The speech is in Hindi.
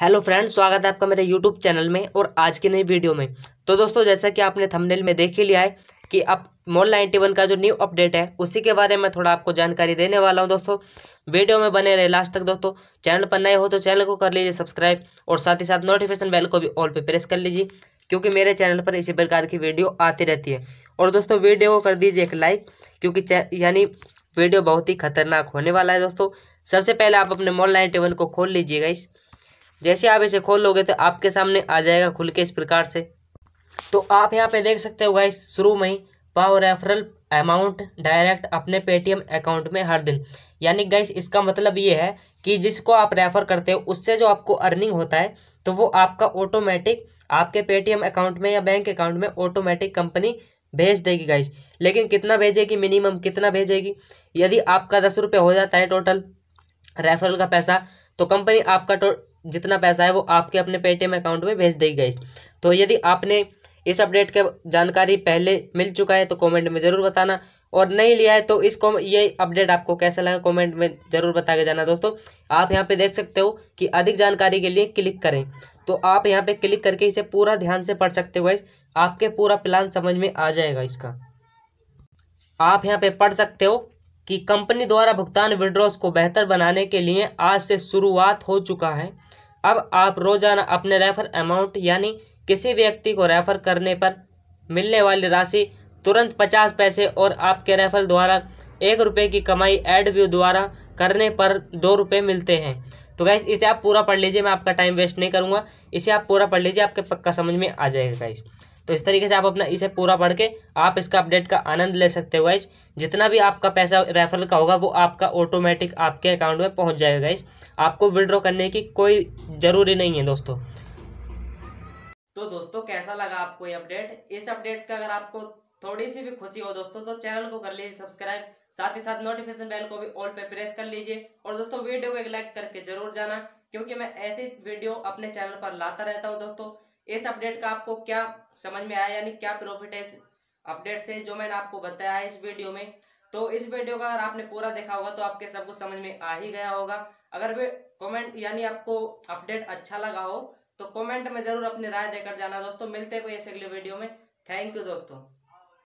हेलो फ्रेंड्स स्वागत है आपका मेरे यूट्यूब चैनल में और आज की नई वीडियो में तो दोस्तों जैसा कि आपने थंबनेल में देख ही लिया है कि अब मॉल नाइन्टी वन का जो न्यू अपडेट है उसी के बारे में थोड़ा आपको जानकारी देने वाला हूं दोस्तों वीडियो में बने रहे लास्ट तक दोस्तों चैनल पर नए हो तो चैनल को कर लीजिए सब्सक्राइब और साथ ही साथ नोटिफिकेशन बेल को भी ऑल पर प्रेस कर लीजिए क्योंकि मेरे चैनल पर इसी प्रकार की वीडियो आती रहती है और दोस्तों वीडियो को कर दीजिए एक लाइक क्योंकि यानी वीडियो बहुत ही खतरनाक होने वाला है दोस्तों सबसे पहले आप अपने मॉल नाइन्टी वन को खोल लीजिएगा इस जैसे आप इसे खोल लोगे तो आपके सामने आ जाएगा खुल के इस प्रकार से तो आप यहाँ पे देख सकते हो गाइस शुरू में ही पावर रेफरल अमाउंट डायरेक्ट अपने पेटीएम अकाउंट में हर दिन यानी गाइस इसका मतलब ये है कि जिसको आप रेफ़र करते हो उससे जो आपको अर्निंग होता है तो वो आपका ऑटोमेटिक आपके पेटीएम अकाउंट में या बैंक अकाउंट में ऑटोमेटिक कंपनी भेज देगी गाइस लेकिन कितना भेजेगी मिनिमम कितना भेजेगी यदि आपका दस रुपये हो जाता है टोटल रेफरल का पैसा तो कंपनी आपका जितना पैसा है वो आपके अपने पेटीएम अकाउंट में भेज देगी गई तो यदि आपने इस अपडेट के जानकारी पहले मिल चुका है तो कमेंट में ज़रूर बताना और नहीं लिया है तो इस ये अपडेट आपको कैसा लगा कमेंट में ज़रूर बता के जाना दोस्तों आप यहाँ पे देख सकते हो कि अधिक जानकारी के लिए क्लिक करें तो आप यहाँ पे क्लिक करके इसे पूरा ध्यान से पढ़ सकते हो आपके पूरा प्लान समझ में आ जाएगा इसका आप यहाँ पर पढ़ सकते हो कि कंपनी द्वारा भुगतान विड्रॉस को बेहतर बनाने के लिए आज से शुरुआत हो चुका है अब आप रोज़ाना अपने रेफर अमाउंट यानी किसी व्यक्ति को रेफर करने पर मिलने वाली राशि तुरंत पचास पैसे और आपके रेफर द्वारा एक रुपये की कमाई एड व्यू द्वारा करने पर दो रुपये मिलते हैं तो गाइस इसे आप पूरा पढ़ लीजिए मैं आपका टाइम वेस्ट नहीं करूँगा इसे आप पूरा पढ़ लीजिए आपके पक्का समझ में आ जाएगा गैस तो इस तरीके से आप अपना इसे पूरा पढ़ के आप इसका अपडेट का आनंद ले सकते हो गाइस जितना भी आपका पैसा रेफरल का होगा वो आपका ऑटोमेटिक आपके अकाउंट में पहुंच जाएगा गाइस आपको विड्रॉ करने की कोई ज़रूरी नहीं है दोस्तों तो दोस्तों कैसा लगा आपको ये अपडेट इस अपडेट का अगर आपको थोड़ी सी भी खुशी हो दोस्तों तो चैनल को कर लीजिए सब्सक्राइब साथ ही साथ नोटिफिकेशन बेल को भी ऑल पे प्रेस कर लीजिए और दोस्तों वीडियो को एक लाइक करके जरूर जाना क्योंकि मैं ऐसे वीडियो अपने चैनल पर लाता रहता हूँ दोस्तों इस अपडेट का आपको क्या समझ में आया यानी क्या प्रॉफिट है इस अपडेट से जो मैंने आपको बताया है इस वीडियो में तो इस वीडियो का अगर आपने पूरा देखा होगा तो आपके सब कुछ समझ में आ ही गया होगा अगर भी कमेंट यानी आपको अपडेट अच्छा लगा हो तो कमेंट में ज़रूर अपनी राय देकर जाना दोस्तों मिलते हैं कोई ऐसे अगले वीडियो में थैंक यू दोस्तों